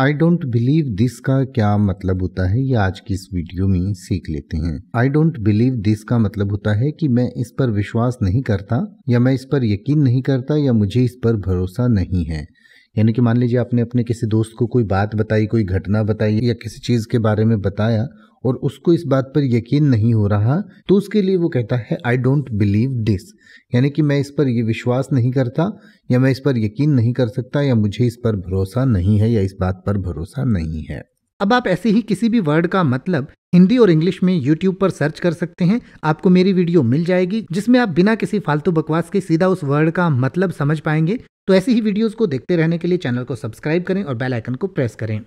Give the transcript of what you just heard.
I don't believe this का क्या मतलब होता है ये आज की इस वीडियो में सीख लेते हैं आई डोंट बिलीव दिस का मतलब होता है कि मैं इस पर विश्वास नहीं करता या मैं इस पर यकीन नहीं करता या मुझे इस पर भरोसा नहीं है यानी कि मान लीजिए आपने अपने किसी दोस्त को कोई बात बताई कोई घटना बताई या किसी चीज़ के बारे में बताया और उसको इस बात पर यकीन नहीं हो रहा तो उसके लिए वो कहता है आई डोंट बिलीव दिस यानी कि मैं इस पर ये विश्वास नहीं करता या मैं इस पर यकीन नहीं कर सकता या मुझे इस पर भरोसा नहीं है या इस बात पर भरोसा नहीं है अब आप ऐसे ही किसी भी वर्ड का मतलब हिंदी और इंग्लिश में YouTube पर सर्च कर सकते हैं आपको मेरी वीडियो मिल जाएगी जिसमें आप बिना किसी फालतू बकवास के सीधा उस वर्ड का मतलब समझ पाएंगे तो ऐसी ही वीडियोस को देखते रहने के लिए चैनल को सब्सक्राइब करें और बेल आइकन को प्रेस करें